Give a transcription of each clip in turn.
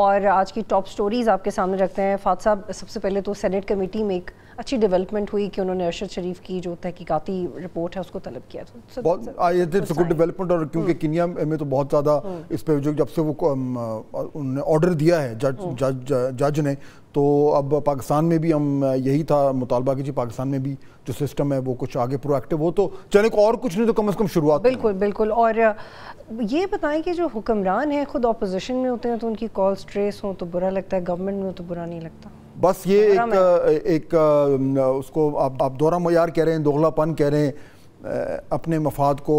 और आज की टॉप स्टोरीज़ आपके सामने रखते हैं फात साहब सबसे पहले तो सेनेट कमेटी में एक अच्छी डेवलपमेंट हुई कि उन्होंने अरशद शरीफ की जो तहकीकती रिपोर्ट है उसको तलब किया तो बहुत डेवलपमेंट और क्योंकि हम्म। किनिया में तो बहुत ज़्यादा हम्म। इस पर जब से वो ऑर्डर दिया है जज हम्म। जज जज ने तो अब पाकिस्तान में भी हम यही था मुतालबा कीजिए जी पाकिस्तान में भी जो सिस्टम है वो कुछ आगे प्रोएक्टिव हो तो चले और कुछ नहीं तो कम अज़ कम शुरुआत बिल्कुल बिल्कुल और ये बताएं कि जो हुक्मरान हैं खुद अपोजिशन में होते हैं तो उनकी कॉल ट्रेस हों तो बुरा लगता है गवर्नमेंट में तो बुरा नहीं लगता बस ये एक, एक, एक उसको आप आप दोहरा मैार कह रहे हैं दोगलापन कह रहे हैं अपने मफाद को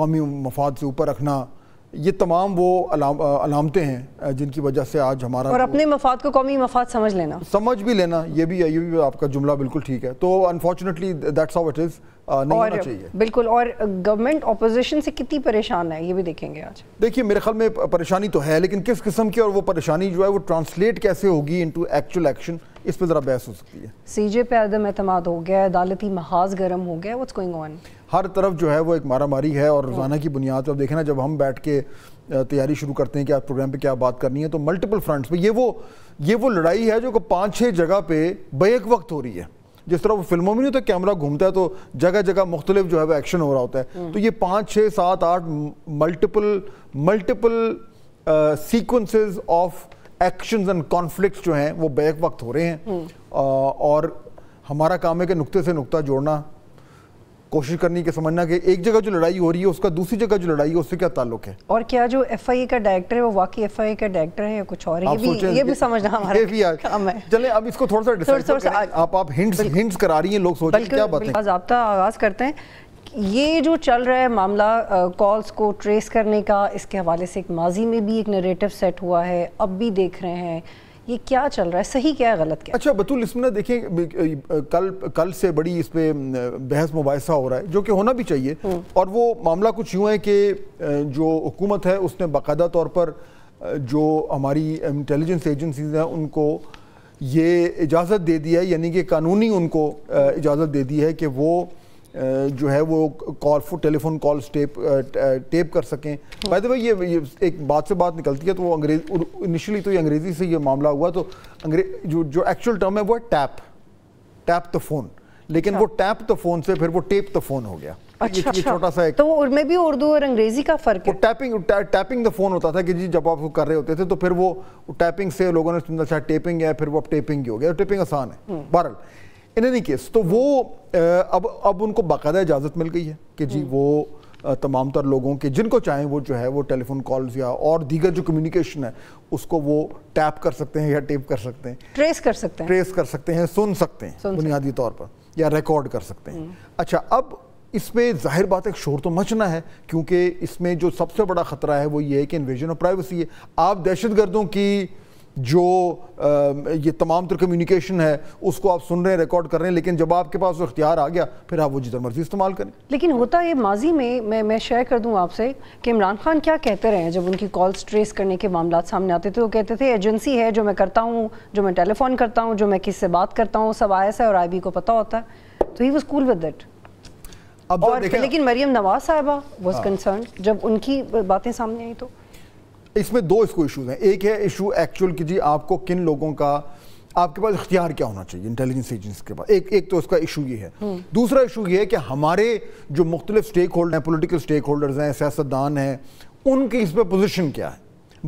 कौमी मफाद से ऊपर रखना ये तमाम वो अलामतें हैं जिनकी वजह से आज हमारा और अपने मफाद को कौमी मफाद समझ लेना समझ भी लेना ये भी ये भी आपका जुमला बिल्कुल ठीक है तो unfortunately that's how it is नहीं होना चाहिए बिल्कुल और गवर्नमेंट ऑपोजिशन से कितनी परेशान है ये भी देखेंगे आज देखिए मेरे ख्याल में परेशानी तो है लेकिन किस किस्म की और वो परेशानी जो है वो ट्रांसलेट कैसे होगी इनटू एक्चुअल एक्शन इस पर बहस हो सकती है सीजे पे आदम एतम हो गया अदालती महाज गर्म हो गया व्हाट्स गोइंग ऑन हर तरफ जो है वो एक मारा मारी है और रोज़ाना की बुनियाद पर देखें ना जब हम बैठ के तैयारी शुरू करते हैं कि आप प्रोग्राम पे क्या बात करनी है तो मल्टीपल फ्रंट्स पे ये वो ये वो लड़ाई है जो कि पाँच छः जगह पे बेक वक्त हो रही है जिस तरह वो फिल्मों में नहीं होता कैमरा घूमता है तो जगह जगह मुख्तलिफ जो है वो एक्शन हो रहा होता है हम्म। तो ये पाँच छः सात आठ multiple multiple sequences of actions and conflicts जो हैं वो बैक वक्त हो रहे हैं आ, हम्म। और हमारा काम है कि नुकते से नुकता जोड़ना कोशिश करनी कि समझना कि एक जगह जो लड़ाई हो रही है उसका दूसरी जगह जो लड़ाई है उससे क्या ताल्लुक है और क्या जो एफ आई ए का डायरेक्टर है वो वाकई एफ आई ए का डायरेक्टर है या कुछ और है ये भी ये भी समझना हमारा भी काम है चलें अब इसको थोड़ा सा डिसाइड आप आप हिंट्स हिंट्स करा रही हैं लोग सोच रहे क्या बात है जबता आगाज़ करते हैं ये जो चल रहा है मामला कॉल्स को ट्रेस करने का इसके हवाले से एक माजी में भी एक नरेटिव सेट हुआ है अब भी देख रहे हैं ये क्या चल रहा है सही क्या है गलत क्या अच्छा बतूल इसमें ना देखें कल कल से बड़ी इस पर बहस मुबासा हो रहा है जो कि होना भी चाहिए हम्म। और वो मामला कुछ यूँ है कि जो हुकूमत है उसने बाकायदा तौर पर जो हमारी इंटेलिजेंस एजेंसीज हैं उनको ये इजाज़त दे दी है यानी कि कानूनी उनको इजाज़त दे दी है कि वो जो है वो कॉल फो टेलीफोन कॉल टेप टेप कर सकें बाय द वे ये, एक बात से बात निकलती है तो वो अंग्रेज इनिशियली तो ये अंग्रेज़ी से ये मामला हुआ तो अंग्रेज जो जो एक्चुअल टर्म है वो है टैप टैप द फोन लेकिन अच्छा। वो टैप द फोन से फिर वो टेप द फोन हो गया अच्छा, अच्छा छोटा सा एक तो उनमें भी उर्दू और अंग्रेजी का फर्क है टैपिंग टैपिंग द फोन होता था कि जी जब आप वो कर रहे होते थे तो फिर वो टैपिंग से लोगों ने चाहे टेपिंग है फिर वो अब टेपिंग ही हो गया टेपिंग आसान है हम्म। बहरल इन एनी केस तो वो अब अब उनको बाकायदा इजाज़त मिल गई है कि जी हम्म। वो तमाम तर लोगों के जिनको चाहें वो जो है वो टेलीफोन कॉल्स या और दीगर जो कम्युनिकेशन है उसको वो टैप कर सकते हैं या टेप कर सकते हैं ट्रेस कर सकते हैं ट्रेस कर सकते हैं सुन सकते हैं बुनियादी तौर पर या रिकॉर्ड कर सकते हैं हम्म। अच्छा अब इस पर जाहिर बात एक शोर तो मचना है क्योंकि इसमें जो सबसे बड़ा ख़तरा है वो ये है कि इन्वेजन ऑफ प्राइवेसी है आप दहशत गर्दों की जो आ, ये तमाम तर कम्युनिकेशन है उसको आप सुन रहे हैं रिकॉर्ड कर रहे हैं लेकिन जब आपके पास वो इख्तियार आ गया फिर आप वो जितना मर्जी इस्तेमाल करें लेकिन होता है माजी में मैं मैं शेयर कर दूं आपसे कि इमरान खान क्या कहते रहे हैं जब उनकी कॉल्स ट्रेस करने के मामला सामने आते थे वो कहते थे एजेंसी है जो मैं करता हूँ जो मैं टेलीफोन करता हूँ जो मैं किस बात करता हूँ सब आई और आई को पता होता है तो ही वो स्कूल विद डेट अब और लेकिन मरियम नवाज साहबा वॉज कंसर्न जब उनकी बातें सामने आई तो इसमें दो इसको इशूज़ हैं एक है इशू एक्चुअल कि जी आपको किन लोगों का आपके पास इख्तियार क्या होना चाहिए इंटेलिजेंस एजेंसी के पास एक एक तो उसका इशू ये है हम्म। दूसरा इशू ये है कि हमारे जो मुख्तलिफ स्टेक होल्डर हैं पोलिटिकल स्टेक होल्डर्स हैं सियासतदान हैं उनकी इस पर पोजिशन क्या है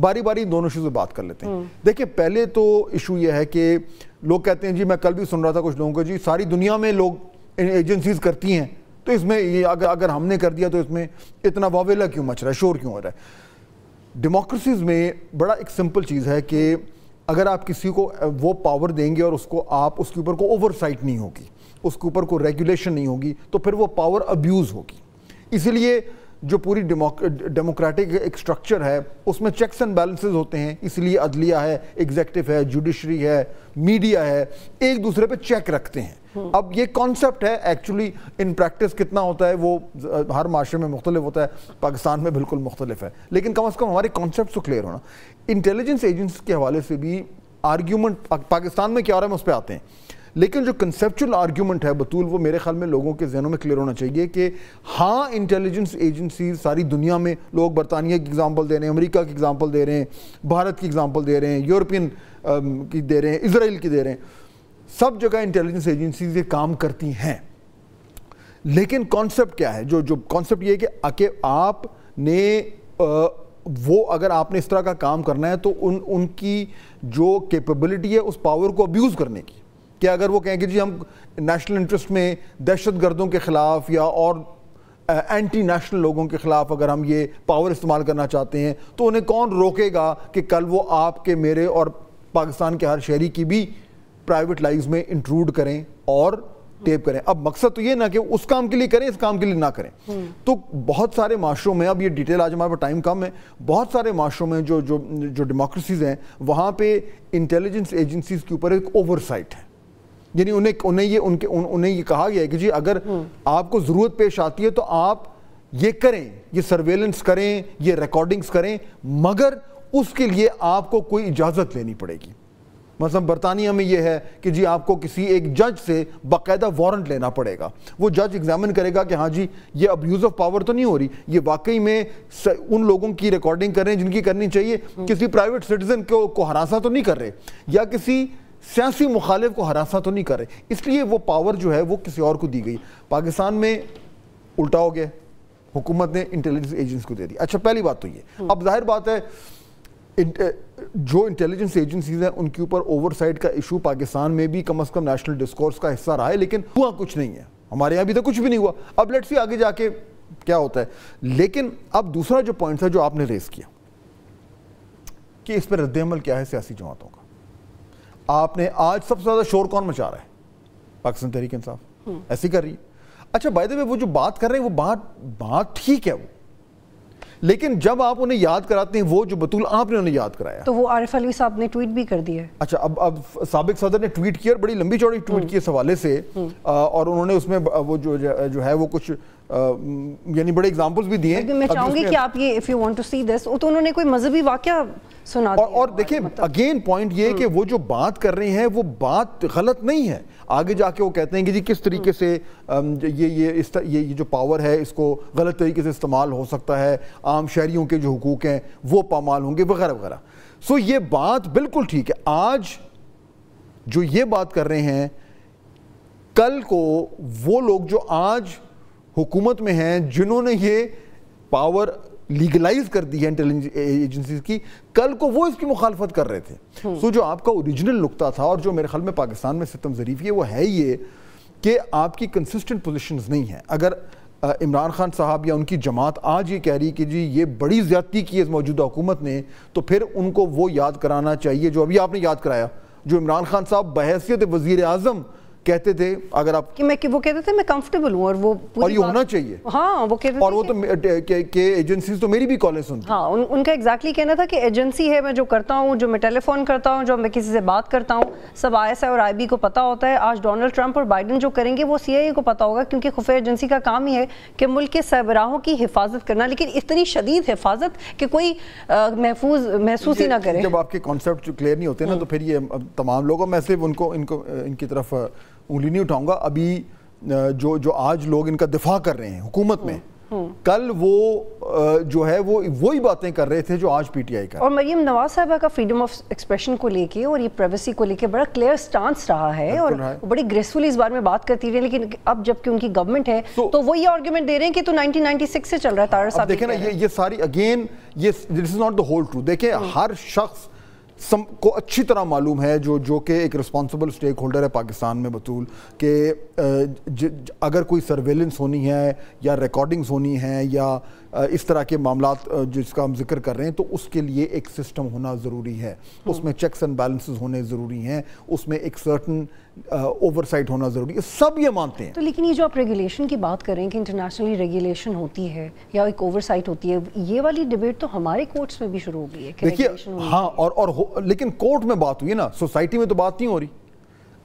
बारी बारी दोनों इशू से बात कर लेते हैं हम्म। देखिए पहले तो इशू यह है कि लोग कहते हैं जी मैं कल भी सुन रहा था कुछ लोगों को जी सारी दुनिया में लोग एजेंसीज करती हैं तो इसमें ये अगर अगर हमने कर दिया तो इसमें इतना वावेला क्यों मच रहा है शोर क्यों हो रहा है डेमोक्रेसीज़ में बड़ा एक सिंपल चीज़ है कि अगर आप किसी को वो पावर देंगे और उसको आप उसके ऊपर को ओवरसाइट नहीं होगी उसके ऊपर को रेगुलेशन नहीं होगी तो फिर वो पावर अब्यूज़ होगी इसलिए जो पूरी डेमोक्रेटिक एक स्ट्रक्चर है उसमें चेक्स एंड बैलेंसेस होते हैं इसलिए अदलिया है एग्जेक्टिव है जुडिशरी है मीडिया है एक दूसरे पे चेक रखते हैं हम्म। अब ये कॉन्सेप्ट है एक्चुअली इन प्रैक्टिस कितना होता है वो हर माशरे में मुख्तलिफ होता है पाकिस्तान में बिल्कुल मुख्तलिफ है लेकिन कम अज़ कम हमारे कॉन्सेप्ट तो क्लियर होना इंटेलिजेंस एजेंसी के हवाले से भी आर्ग्यूमेंट पाकिस्तान में क्या हो रहा है हम उस पर आते हैं लेकिन जो कंसेप्चुअल आर्ग्यूमेंट है बतूल वो मेरे ख्याल में लोगों के जहनों में क्लियर होना चाहिए कि हाँ इंटेलिजेंस एजेंसी सारी दुनिया में लोग बरतानिया की एग्जांपल दे रहे हैं अमेरिका की एग्जांपल दे रहे हैं भारत की एग्जांपल दे रहे हैं यूरोपियन um, की दे रहे हैं इसराइल की दे रहे हैं सब जगह इंटेलिजेंस एजेंसी ये काम करती हैं लेकिन कॉन्सेप्ट क्या है जो जो कॉन्सेप्ट ये है कि आके आपने वो अगर आपने इस तरह का काम करना है तो उन उनकी जो कैपेबिलिटी है उस पावर को अब्यूज़ करने की कि अगर वो कहें कि जी हम नेशनल इंटरेस्ट में दहशत गर्दों के ख़िलाफ़ या और एंटी नेशनल लोगों के ख़िलाफ़ अगर हम ये पावर इस्तेमाल करना चाहते हैं तो उन्हें कौन रोकेगा कि कल वो आपके मेरे और पाकिस्तान के हर शहरी की भी प्राइवेट लाइफ में इंट्रूड करें और टेप करें अब मकसद तो ये ना कि उस काम के लिए करें इस काम के लिए ना करें हम्म। तो बहुत सारे माशरों में अब ये डिटेल आज हमारे पास टाइम कम है बहुत सारे माशरों में जो जो जो डेमोक्रेसीज हैं वहाँ पे इंटेलिजेंस एजेंसीज के ऊपर एक ओवरसाइट है यानी उन्हें उन्हें ये उनके उन, उन्हें ये कहा गया है कि जी अगर हम्म। आपको ज़रूरत पेश आती है तो आप ये करें ये सर्वेलेंस करें ये रिकॉर्डिंग्स करें मगर उसके लिए आपको कोई इजाज़त लेनी पड़ेगी मतलब बरतानिया में यह है कि जी आपको किसी एक जज से बाकायदा वारंट लेना पड़ेगा वो जज एग्जामिन करेगा कि हाँ जी ये अब यूज़ ऑफ पावर तो नहीं हो रही ये वाकई में उन लोगों की रिकॉर्डिंग कर रहे हैं जिनकी करनी चाहिए हम्म। किसी प्राइवेट सिटीजन को, को हरासा तो नहीं कर रहे या किसी सियासी मुखालिफ को हरासा तो नहीं कर रहे इसलिए वो पावर जो है वो किसी और को दी गई पाकिस्तान में उल्टा हो गया हुकूमत ने इंटेलिजेंस एजेंसी को दे दी अच्छा पहली बात तो ये हम्म। अब जाहिर बात है जो इंटेलिजेंस एजेंसीज हैं उनके ऊपर ओवरसाइट का इशू पाकिस्तान में भी कम अज़ कम नेशनल डिस्कोर्स का हिस्सा रहा है लेकिन हुआ कुछ नहीं है हमारे यहाँ अभी तक तो कुछ भी नहीं हुआ अब लेट सी आगे जाके क्या होता है लेकिन अब दूसरा जो पॉइंट है जो आपने रेस किया कि इस पर रद्द क्या है सियासी जमातों का आपने आज सबसे ज़्यादा शोर कौन मचा रहा है पाकिस्तान तहरीक इंसाफ हम्म। ऐसी कर रही है अच्छा बाय द वे वो जो बात कर रहे हैं वो बात बात ठीक है वो लेकिन जब आप उन्हें याद कराते हैं वो जो बतूल आपने उन्हें याद कराया तो वो आरिफ अली साहब ने ट्वीट भी कर दिया अच्छा अब अब सबक सदर ने ट्वीट किया और बड़ी लंबी चौड़ी ट्वीट हम्म। की इस हवाले से आ, हम्म। और उन्होंने उसमें वो जो जो है वो कुछ यानी बड़े एग्जांपल्स भी दिए मैं चाहूंगी कि आप ये if you want to see this तो उन्होंने कोई मजहबी वाक्य सुना और, और देखिए अगेन मतलब। पॉइंट ये कि हम्म। वो जो बात कर रहे हैं वो बात गलत नहीं है आगे जाके वो कहते हैं कि जी किस तरीके से ये ये इस ये ये जो पावर है इसको गलत तरीके से इस्तेमाल हो सकता है आम शहरीों के जो हकूक़ हैं वो पामाल होंगे वगैरह वगैरह सो ये बात बिल्कुल ठीक है आज जो ये बात कर रहे हैं कल को वो लोग जो आज हुकूमत में हैं जिन्होंने ये पावर लीगलाइज कर दी है इंटेलिजेंस एजेंसीज eh, की कल को वो इसकी मुखालफत कर रहे थे सो हम्म। जो आपका ओरिजिनल नुकता था और जो मेरे ख्याल में पाकिस्तान में सितम जरीफ है वो है ये कि आपकी कंसिस्टेंट पोजिशन नहीं है अगर eh, इमरान खान साहब या उनकी जमात आज ये कह रही कि जी ये बड़ी ज्यादती की इस मौजूदा हुकूमत ने तो फिर उनको वो याद कराना चाहिए जो अभी आपने याद कराया जो इमरान खान साहब बहसीत वजीर अजम कहते थे अगर आप कि मैं कि वो कहते थे मैं कंफर्टेबल हूँ और वो और ये होना चाहिए हाँ वो कहते और वो तो के के एजेंसीज तो मेरी भी कॉलेज सुनती हाँ उन, उनका एग्जैक्टली exactly कहना था कि एजेंसी है मैं जो करता हूँ जो मैं टेलीफोन करता हूँ जो मैं किसी से बात करता हूँ सब आई और आई को पता होता है आज डोनाल्ड ट्रंप और बाइडन जो करेंगे वो सी को पता होगा क्योंकि खुफिया एजेंसी का काम ही है कि मुल्क के सरबराहों की हिफाजत करना लेकिन इतनी शदीद हिफाजत कि कोई महफूज महसूस ही ना करे जब आपके कॉन्सेप्ट क्लियर नहीं होते ना हम्म। तो फिर ये तमाम लोगों में सिर्फ उनको इनको इनकी तरफ उंगली नहीं उठाऊंगा अभी जो जो आज लोग इनका दिफा कर रहे हैं हुकूमत में हम्म, हम्म। कल वो जो है वो वही बातें कर रहे थे जो आज पीटीआई का और मरियम नवाज साहबा का फ्रीडम ऑफ एक्सप्रेशन को लेके और ये प्राइवेसी को लेके बड़ा क्लियर स्टांस रहा है और है। बड़ी ग्रेसफुली इस बारे में बात करती रही लेकिन अब जबकि उनकी गवर्नमेंट है तो, तो वही आर्ग्यूमेंट दे रहे हैं कि तो 1996 से चल रहा है तारा साहब देखे ना ये ये सारी अगेन ये this is not the whole true देखे हर शख्स सम को अच्छी तरह मालूम है जो जो कि एक रिस्पॉन्सिबल स्टेक होल्डर है पाकिस्तान में बतूल कि अगर कोई सर्वेलेंस होनी है या रिकॉर्डिंग्स होनी है या इस तरह के मामला जिसका हम जिक्र कर रहे हैं तो उसके लिए एक सिस्टम होना ज़रूरी है हम्म। उसमें चेक्स एंड बैलेंसेस होने ज़रूरी हैं उसमें एक सर्टन ओवरसाइट होना ज़रूरी है सब ये मानते हैं तो लेकिन ये जो आप रेगुलेशन की बात कर रहे हैं कि इंटरनेशनली रेगुलेशन होती है या एक ओवरसाइट होती है ये वाली डिबेट तो हमारे कोर्ट्स में भी शुरू हो गई है देखिए हाँ और और लेकिन कोर्ट में बात हुई ना सोसाइटी में तो बात नहीं हो रही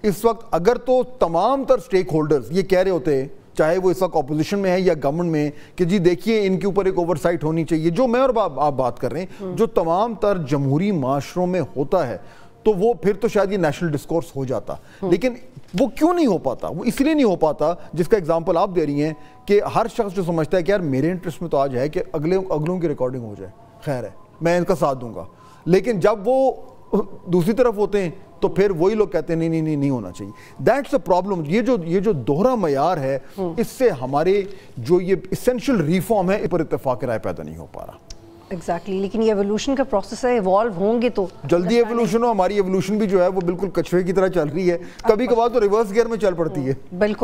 इस वक्त अगर तो तमाम तर स्टेक होल्डर्स ये कह रहे होते हैं चाहे वो इस वक्त अपोजिशन में है या गवर्नमेंट में कि जी देखिए इनके ऊपर एक ओवरसाइट होनी चाहिए जो मैं और आप बात कर रहे हैं हम्म। जो तमाम तर जमहूरी माशरों में होता है तो वो फिर तो शायद ये नेशनल डिस्कोर्स हो जाता लेकिन वो क्यों नहीं हो पाता वो इसलिए नहीं हो पाता जिसका एग्जाम्पल आप दे रही हैं कि हर शख्स जो समझता है कि यार मेरे इंटरेस्ट में तो आज है कि अगले अगलों की रिकॉर्डिंग हो जाए खैर है मैं इनका साथ दूंगा लेकिन जब वो दूसरी तरफ होते हैं तो फिर वही लोग कहते हैं नहीं नहीं नहीं नहीं होना चाहिए दैट्स अ प्रॉब्लम ये जो ये जो दोहरा मैार है हम्म। इससे हमारे जो ये इसेंशियल रिफॉर्म है इस पर इतफाक राय पैदा नहीं हो पा रहा एग्जैक्टली लेकिन ये एवोल्यूशन का प्रोसेस है इवॉल्व होंगे तो जल्दी एवोल्यूशन हो हमारी एवोल्यूशन भी जो है वो बिल्कुल कछुए की तरह चल रही है कभी कभार तो रिवर्स गियर में चल पड़ती है बिल्कुल